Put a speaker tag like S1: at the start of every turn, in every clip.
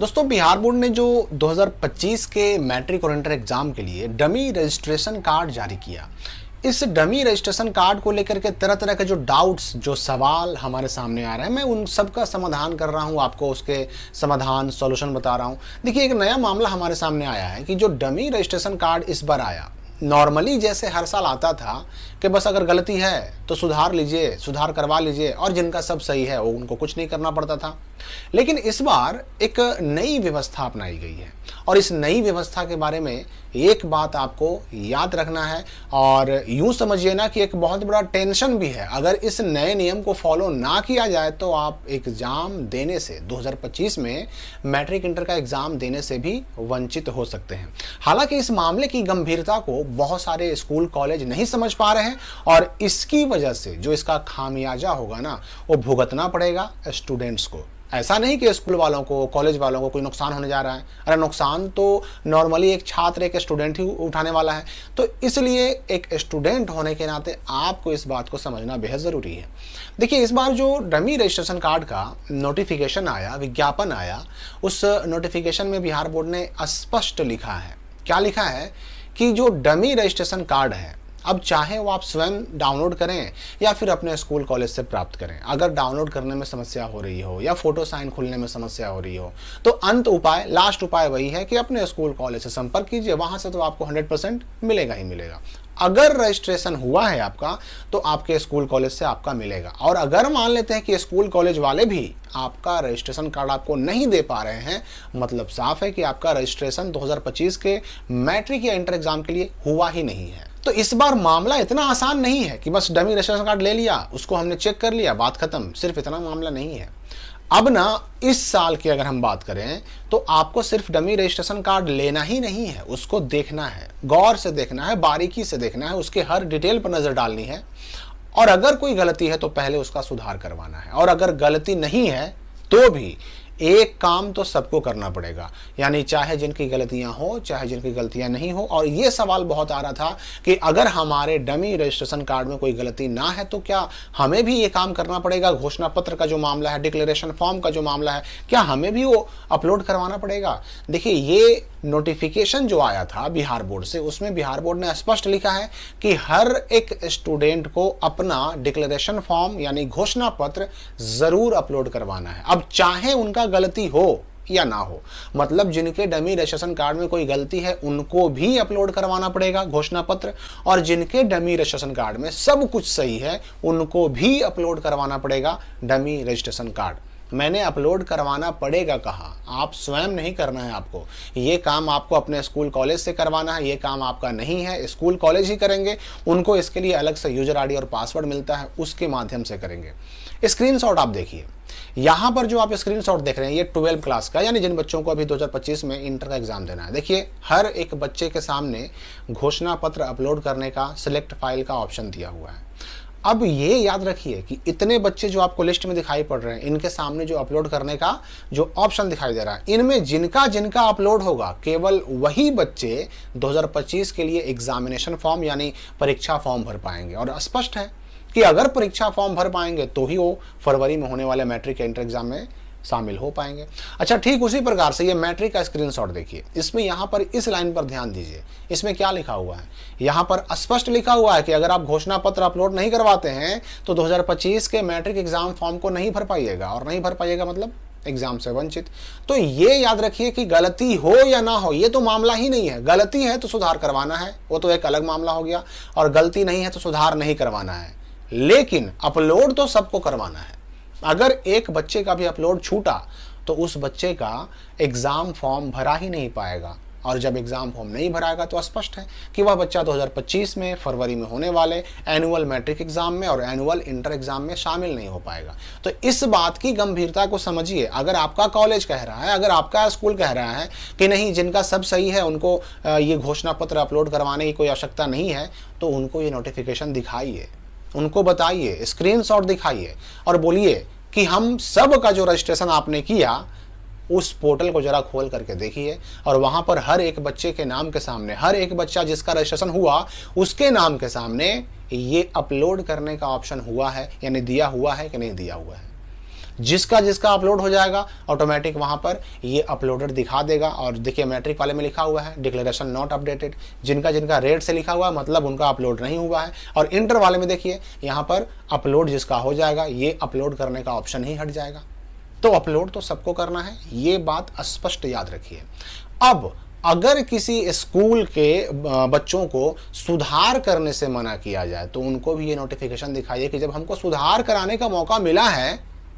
S1: दोस्तों बिहार बोर्ड ने जो 2025 के मैट्रिक और इंटर एग्जाम के लिए डमी रजिस्ट्रेशन कार्ड जारी किया इस डमी रजिस्ट्रेशन कार्ड को लेकर के तरह तरह के जो डाउट्स जो सवाल हमारे सामने आ रहे हैं मैं उन सब का समाधान कर रहा हूं आपको उसके समाधान सॉल्यूशन बता रहा हूं देखिए एक नया मामला हमारे सामने आया है कि जो डमी रजिस्ट्रेशन कार्ड इस बार आया नॉर्मली जैसे हर साल आता था कि बस अगर गलती है तो सुधार लीजिए सुधार करवा लीजिए और जिनका सब सही है वो उनको कुछ नहीं करना पड़ता था लेकिन इस बार एक नई व्यवस्था अपनाई गई है और इस नई व्यवस्था के बारे में एक बात आपको याद रखना है और यूं समझिए ना कि एक बहुत बड़ा टेंशन भी है अगर इस नए नियम को फॉलो ना किया जाए तो आप एग्ज़ाम देने से 2025 में मैट्रिक इंटर का एग्ज़ाम देने से भी वंचित हो सकते हैं हालांकि इस मामले की गंभीरता को बहुत सारे स्कूल कॉलेज नहीं समझ पा रहे हैं और इसकी वजह से जो इसका खामियाजा होगा ना वो भुगतना पड़ेगा स्टूडेंट्स को ऐसा नहीं कि स्कूल वालों को कॉलेज वालों को कोई नुकसान होने जा रहा है अरे नुकसान तो नॉर्मली एक छात्र एक स्टूडेंट ही उठाने वाला है तो इसलिए एक स्टूडेंट होने के नाते आपको इस बात को समझना बेहद ज़रूरी है देखिए इस बार जो डमी रजिस्ट्रेशन कार्ड का नोटिफिकेशन आया विज्ञापन आया उस नोटिफिकेशन में बिहार बोर्ड ने स्पष्ट लिखा है क्या लिखा है कि जो डमी रजिस्ट्रेशन कार्ड है अब चाहे वो आप स्वयं डाउनलोड करें या फिर अपने स्कूल कॉलेज से प्राप्त करें अगर डाउनलोड करने में समस्या हो रही हो या फोटो साइन खुलने में समस्या हो रही हो तो अंत उपाय लास्ट उपाय वही है कि अपने स्कूल कॉलेज से संपर्क कीजिए वहाँ से तो आपको हंड्रेड मिलेगा ही मिलेगा अगर रजिस्ट्रेशन हुआ है आपका तो आपके स्कूल कॉलेज से आपका मिलेगा और अगर मान लेते हैं कि स्कूल कॉलेज वाले भी आपका रजिस्ट्रेशन कार्ड आपको नहीं दे पा रहे हैं मतलब साफ है कि आपका रजिस्ट्रेशन 2025 के मैट्रिक या इंटर एग्जाम के लिए हुआ ही नहीं है तो इस बार मामला इतना आसान नहीं है कि बस डमी रेशन कार्ड ले लिया उसको हमने चेक कर लिया बात खत्म सिर्फ इतना मामला नहीं है अब ना इस साल की अगर हम बात करें तो आपको सिर्फ डमी रजिस्ट्रेशन कार्ड लेना ही नहीं है उसको देखना है गौर से देखना है बारीकी से देखना है उसके हर डिटेल पर नज़र डालनी है और अगर कोई गलती है तो पहले उसका सुधार करवाना है और अगर गलती नहीं है तो भी एक काम तो सबको करना पड़ेगा यानी चाहे जिनकी गलतियां हो चाहे जिनकी गलतियां नहीं हो और ये सवाल बहुत आ रहा था कि अगर हमारे डमी रजिस्ट्रेशन कार्ड में कोई गलती ना है तो क्या हमें भी ये काम करना पड़ेगा घोषणा पत्र का जो मामला है डिक्लेरेशन फॉर्म का जो मामला है क्या हमें भी वो अपलोड करवाना पड़ेगा देखिए ये नोटिफिकेशन जो आया था बिहार बोर्ड से उसमें बिहार बोर्ड ने स्पष्ट लिखा है कि हर एक स्टूडेंट को अपना डिक्लेरेशन फॉर्म यानी घोषणा पत्र जरूर अपलोड करवाना है अब चाहे उनका गलती हो या ना हो मतलब जिनके डमी रजिस्ट्रेशन कार्ड में कोई गलती है उनको भी अपलोड करवाना पड़ेगा घोषणा पत्र और जिनके डमी रजिस्ट्रेशन कार्ड में सब कुछ सही है उनको भी अपलोड करवाना पड़ेगा डमी रजिस्ट्रेशन कार्ड मैंने अपलोड करवाना पड़ेगा कहा आप स्वयं नहीं करना है आपको ये काम आपको अपने स्कूल कॉलेज से करवाना है ये काम आपका नहीं है स्कूल कॉलेज ही करेंगे उनको इसके लिए अलग से यूजर आईडी और पासवर्ड मिलता है उसके माध्यम से करेंगे स्क्रीनशॉट आप देखिए यहाँ पर जो आप स्क्रीनशॉट देख रहे हैं ये ट्वेल्व क्लास का यानी जिन बच्चों को अभी 2025 में इंटर का एग्जाम देना है देखिए हर एक बच्चे के सामने घोषणा पत्र अपलोड करने का सिलेक्ट फाइल का ऑप्शन दिया हुआ है अब ये याद रखिए कि इतने बच्चे जो आपको लिस्ट में दिखाई पड़ रहे हैं इनके सामने जो अपलोड करने का जो ऑप्शन दिखाई दे रहा है इनमें जिनका जिनका अपलोड होगा केवल वही बच्चे 2025 के लिए एग्जामिनेशन फॉर्म यानी परीक्षा फॉर्म भर पाएंगे और स्पष्ट है कि अगर परीक्षा फॉर्म भर पाएंगे तो ही वो फरवरी में होने वाले मैट्रिक एंटर एग्जाम में शामिल हो पाएंगे अच्छा ठीक उसी प्रकार से ये मैट्रिक का शॉट देखिए इसमें यहाँ पर इस लाइन पर ध्यान दीजिए इसमें क्या लिखा हुआ है यहाँ पर स्पष्ट लिखा हुआ है कि अगर आप घोषणा पत्र अपलोड नहीं करवाते हैं तो दो के मैट्रिक एग्जाम फॉर्म को नहीं भर पाइएगा और नहीं भर पाइएगा मतलब एग्जाम से वंचित तो ये याद रखिए कि गलती हो या ना हो ये तो मामला ही नहीं है गलती है तो सुधार करवाना है वो तो एक अलग मामला हो गया और गलती नहीं है तो सुधार नहीं करवाना है लेकिन अपलोड तो सबको करवाना है अगर एक बच्चे का भी अपलोड छूटा तो उस बच्चे का एग्ज़ाम फॉर्म भरा ही नहीं पाएगा और जब एग्ज़ाम फॉर्म नहीं भराएगा तो स्पष्ट है कि वह बच्चा 2025 में फरवरी में होने वाले एनुअल मैट्रिक एग्ज़ाम में और एनुअल इंटर एग्ज़ाम में शामिल नहीं हो पाएगा तो इस बात की गंभीरता को समझिए अगर आपका कॉलेज कह रहा है अगर आपका स्कूल कह रहा है कि नहीं जिनका सब सही है उनको ये घोषणा पत्र अपलोड करवाने की कोई आवश्यकता नहीं है तो उनको ये नोटिफिकेशन दिखाइए उनको बताइए स्क्रीनशॉट दिखाइए और बोलिए कि हम सब का जो रजिस्ट्रेशन आपने किया उस पोर्टल को जरा खोल करके देखिए और वहां पर हर एक बच्चे के नाम के सामने हर एक बच्चा जिसका रजिस्ट्रेशन हुआ उसके नाम के सामने ये अपलोड करने का ऑप्शन हुआ है यानी दिया हुआ है कि नहीं दिया हुआ है जिसका जिसका अपलोड हो जाएगा ऑटोमेटिक वहां पर ये अपलोडेड दिखा देगा और देखिए मैट्रिक वाले में लिखा हुआ है डिक्लेरेशन नॉट अपडेटेड जिनका जिनका रेट से लिखा हुआ है मतलब उनका अपलोड नहीं हुआ है और इंटर वाले में देखिए यहाँ पर अपलोड जिसका हो जाएगा ये अपलोड करने का ऑप्शन ही हट जाएगा तो अपलोड तो सबको करना है ये बात स्पष्ट याद रखिए अब अगर किसी स्कूल के बच्चों को सुधार करने से मना किया जाए तो उनको भी ये नोटिफिकेशन दिखाइए कि जब हमको सुधार कराने का मौका मिला है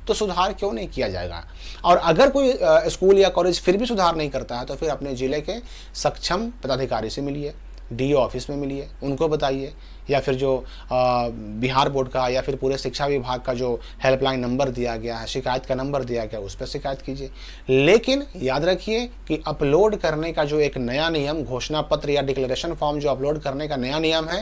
S1: तो सुधार क्यों नहीं किया जाएगा और अगर कोई स्कूल या कॉलेज फिर भी सुधार नहीं करता है तो फिर अपने ज़िले के सक्षम पदाधिकारी से मिलिए डी ऑफिस में मिलिए उनको बताइए या फिर जो बिहार बोर्ड का या फिर पूरे शिक्षा विभाग का जो हेल्पलाइन नंबर दिया गया है शिकायत का नंबर दिया गया उस पर शिकायत कीजिए लेकिन याद रखिए कि अपलोड करने का जो एक नया नियम घोषणा पत्र या डिक्लेरेशन फॉर्म जो अपलोड करने का नया नियम है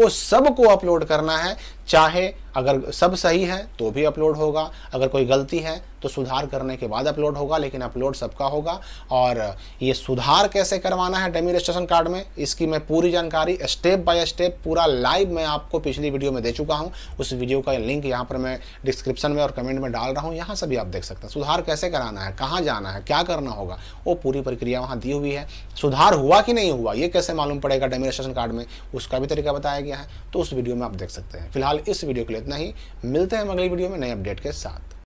S1: वो सबको अपलोड करना है चाहे अगर सब सही है तो भी अपलोड होगा अगर कोई गलती है तो सुधार करने के बाद अपलोड होगा लेकिन अपलोड सबका होगा और ये सुधार कैसे करवाना है डेमी रजिस्ट्रेशन कार्ड में इसकी मैं पूरी जानकारी स्टेप बाय स्टेप पूरा लाइव मैं आपको पिछली वीडियो में दे चुका हूँ उस वीडियो का लिंक यहाँ पर मैं डिस्क्रिप्शन में और कमेंट में डाल रहा हूँ यहाँ से भी आप देख सकते हैं सुधार कैसे कराना है कहाँ जाना है क्या करना होगा वो पूरी प्रक्रिया वहाँ दी हुई है सुधार हुआ कि नहीं हुआ ये कैसे मालूम पड़ेगा डेमिनेस्ट्रेशन कार्ड में उसका भी तरीका बताया गया है तो उस वीडियो में आप देख सकते हैं फिलहाल इस वीडियो के लिए इतना ही मिलते हैं अगली वीडियो में नए अपडेट के साथ